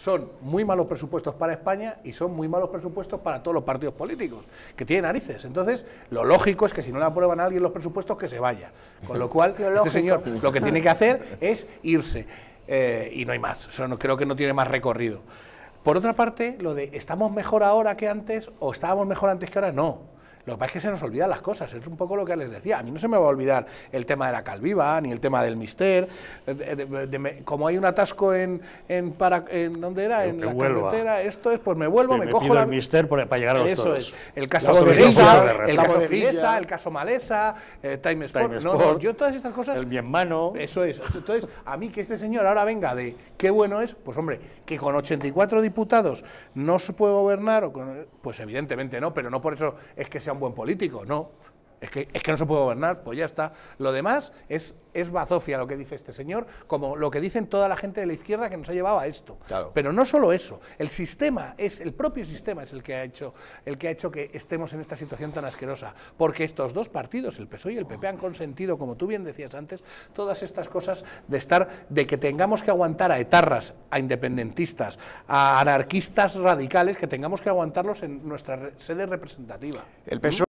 son muy malos presupuestos para España y son muy malos presupuestos para todos los partidos políticos, que tienen narices. Entonces, lo lógico es que si no le aprueban a alguien los presupuestos, que se vaya. Con lo cual, este señor lo que tiene que hacer es irse. Eh, y no hay más. creo que no tiene más recorrido. Por otra parte, lo de ¿estamos mejor ahora que antes o estábamos mejor antes que ahora? No. Lo que pasa es que se nos olvidan las cosas, es un poco lo que les decía. A mí no se me va a olvidar el tema de la calviva, ni el tema del mister. Eh, como hay un atasco en, en, para, en ¿dónde era? En, la carretera, esto es, pues me vuelvo, me, cojo el mister para llegar a los Eso El caso Fiesa el caso el caso Malesa, eh, Time Sport. no, yo todas estas cosas... El bien mano Eso es. Entonces, a mí que este señor ahora venga de qué bueno es, pues hombre, que con 84 diputados no se puede gobernar, o pues evidentemente no, pero no por eso es que se un buen político, no. Es que, es que no se puede gobernar, pues ya está. Lo demás es, es bazofia lo que dice este señor, como lo que dicen toda la gente de la izquierda que nos ha llevado a esto. Pero no solo eso, el sistema es, el propio sistema es el que ha hecho, el que ha hecho que estemos en esta situación tan asquerosa. Porque estos dos partidos, el PSOE y el PP, han consentido, como tú bien decías antes, todas estas cosas de estar, de que tengamos que aguantar a etarras, a independentistas, a anarquistas radicales, que tengamos que aguantarlos en nuestra sede representativa. El